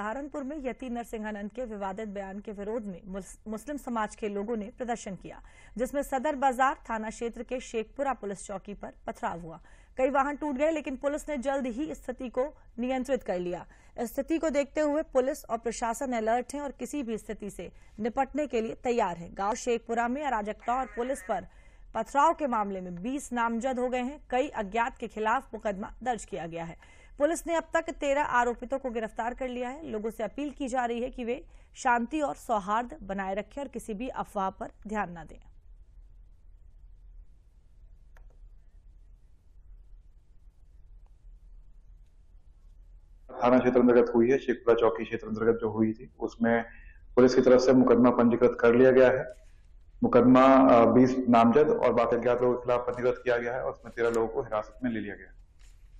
सहारनपुर में यति नरसिंहानंद के विवादित बयान के विरोध में मुस्लिम समाज के लोगों ने प्रदर्शन किया जिसमें सदर बाजार थाना क्षेत्र के शेखपुरा पुलिस चौकी पर पथराव हुआ कई वाहन टूट गए लेकिन पुलिस ने जल्द ही स्थिति को नियंत्रित कर लिया स्थिति को देखते हुए पुलिस और प्रशासन अलर्ट है और किसी भी स्थिति से निपटने के लिए तैयार है गाँव शेखपुरा में अराजकता और पुलिस पर पथराव के मामले में 20 नामजद हो गए हैं कई अज्ञात के खिलाफ मुकदमा दर्ज किया गया है पुलिस ने अब तक तेरह आरोपितों को गिरफ्तार कर लिया है लोगों से अपील की जा रही है कि वे शांति और सौहार्द बनाए रखें और किसी भी अफवाह पर ध्यान न दें थाना क्षेत्र अंतर्गत हुई है शेखपुरा चौकी क्षेत्र अंतर्गत जो हुई थी उसमें पुलिस की तरफ से मुकदमा पंजीकृत कर लिया गया है मुकदमा 20 नामजद और बाकी अज्ञात लोगों के खिलाफ पंजीकृत किया गया है और उसमें तेरह लोगों को हिरासत में ले लिया गया है